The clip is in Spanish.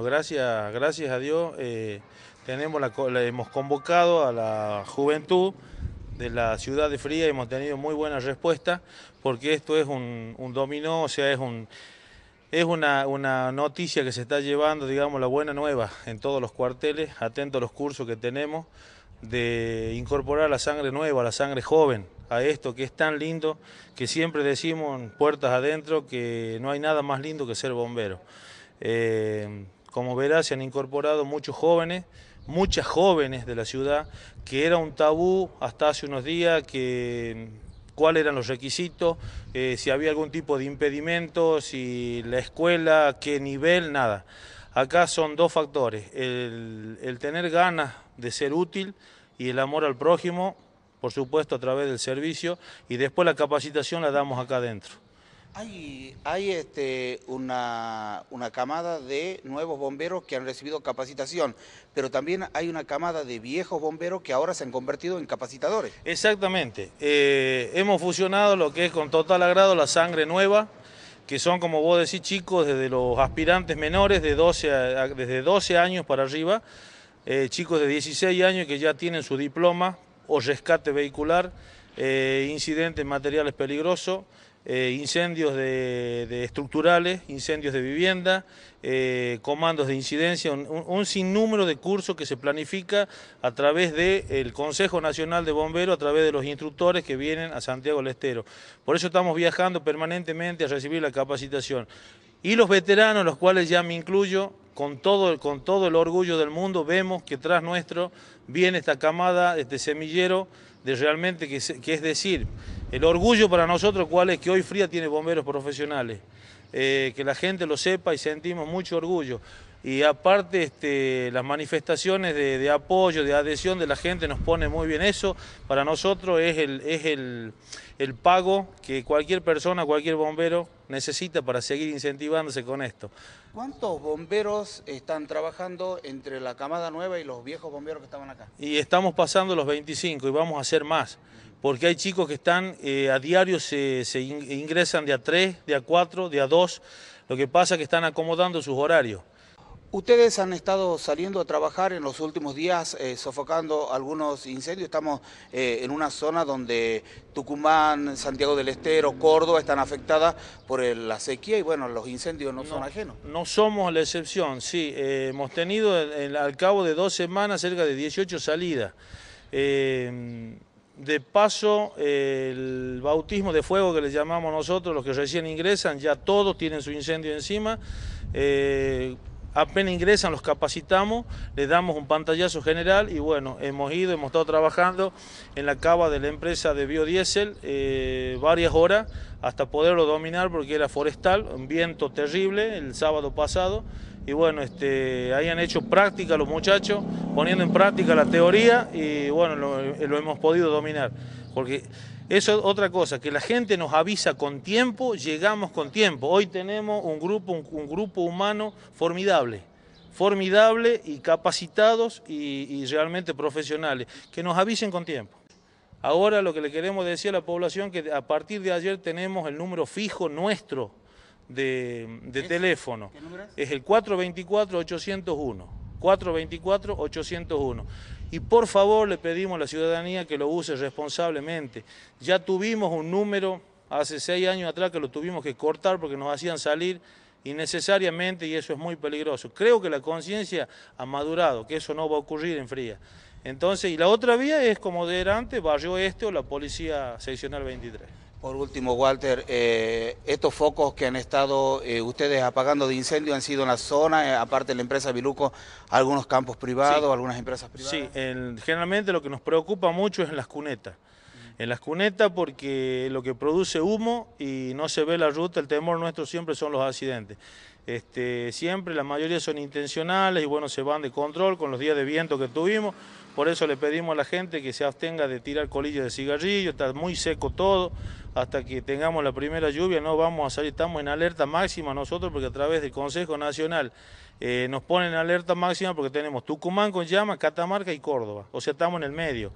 gracias, gracias a Dios. Eh, tenemos la, hemos convocado a la juventud de la ciudad de Fría y hemos tenido muy buena respuesta porque esto es un, dominó, o sea, es un es una, noticia que se está llevando, digamos, la buena nueva en todos los cuarteles, atento a los cursos que tenemos, de incorporar la sangre nueva, la sangre joven, a esto que es tan lindo, que siempre decimos puertas adentro que no hay nada más lindo que ser bombero. Eh, como verás, se han incorporado muchos jóvenes, muchas jóvenes de la ciudad, que era un tabú hasta hace unos días, cuáles eran los requisitos, eh, si había algún tipo de impedimento, si la escuela, qué nivel, nada. Acá son dos factores, el, el tener ganas de ser útil y el amor al prójimo, por supuesto a través del servicio, y después la capacitación la damos acá adentro. Hay, hay este, una, camada de nuevos bomberos que han recibido capacitación, pero también hay una camada de viejos bomberos que ahora se han convertido en capacitadores. Exactamente. Eh, hemos fusionado lo que es con total agrado la sangre nueva, que son, como vos decís, chicos desde los aspirantes menores, de 12 desde 12 años para arriba, eh, chicos de 16 años que ya tienen su diploma o rescate vehicular, eh, incidentes materiales peligrosos eh, incendios de, estructurales, incendios de vivienda, eh, comandos de incidencia, un, sinnúmero de cursos que se planifica a través del Consejo Nacional de Bomberos, a través de los instructores que vienen a Santiago del Estero. Por eso estamos viajando permanentemente a recibir la capacitación. Y los veteranos, los cuales ya me incluyo, con todo, con todo el orgullo del mundo, vemos que tras nuestro viene esta camada, este semillero de realmente, que, es decir, el orgullo para nosotros cuál es que hoy Fría tiene bomberos profesionales, eh, que la gente lo sepa y sentimos mucho orgullo y aparte este, las manifestaciones de, apoyo, de adhesión de la gente nos pone muy bien eso. Para nosotros es el, es el, pago que cualquier persona, cualquier bombero necesita para seguir incentivándose con esto. ¿Cuántos bomberos están trabajando entre la camada nueva y los viejos bomberos que estaban acá? Y estamos pasando los 25 y vamos a hacer más, porque hay chicos que están eh, a diario, se, se ingresan de a 3, de a 4, de a 2, lo que pasa es que están acomodando sus horarios. Ustedes han estado saliendo a trabajar en los últimos días, eh, sofocando algunos incendios. Estamos eh, en una zona donde Tucumán, Santiago del Estero, Córdoba están afectadas por la sequía y bueno, los incendios no, son ajenos. No somos la excepción, sí. Eh, hemos tenido al cabo de dos semanas cerca de 18 salidas. de paso, el bautismo de fuego que les llamamos nosotros, los que recién ingresan, ya todos tienen su incendio encima apenas ingresan, los capacitamos, les damos un pantallazo general y bueno, hemos ido, hemos estado trabajando en la cava de la empresa de biodiesel eh, varias horas hasta poderlo dominar porque era forestal, un viento terrible el sábado pasado y bueno, este, ahí han hecho práctica los muchachos, poniendo en práctica la teoría y bueno, lo, hemos podido dominar porque eso es otra cosa, que la gente nos avisa con tiempo, llegamos con tiempo. Hoy tenemos un grupo, un, grupo humano formidable formidable y capacitados y, realmente profesionales, que nos avisen con tiempo. Ahora lo que le queremos decir a la población que a partir de ayer tenemos el número fijo nuestro de, teléfono. es? es el 424-801. 424-801. Y por favor le pedimos a la ciudadanía que lo use responsablemente. Ya tuvimos un número hace seis años atrás que lo tuvimos que cortar porque nos hacían salir innecesariamente y eso es muy peligroso. Creo que la conciencia ha madurado, que eso no va a ocurrir en fría. Entonces, y la otra vía es, como de antes, Barrio Este o la Policía Seccional 23. Por último, Walter, eh, estos focos que han estado eh, ustedes apagando de incendio han sido en la zona, eh, aparte de la empresa Biluco, algunos campos privados, algunas empresas privadas. Sí, generalmente lo que nos preocupa mucho es en las cunetas en las cunetas porque lo que produce humo y no se ve la ruta, el temor nuestro siempre son los accidentes. Este, siempre la mayoría son intencionales y bueno, se van de control con los días de viento que tuvimos, por eso le pedimos a la gente que se abstenga de tirar colillas de cigarrillo, está muy seco todo, hasta que tengamos la primera lluvia no vamos a salir, estamos en alerta máxima nosotros porque a través del Consejo Nacional eh, nos ponen en alerta máxima porque tenemos Tucumán con llama, Catamarca y Córdoba, o sea, estamos en el medio.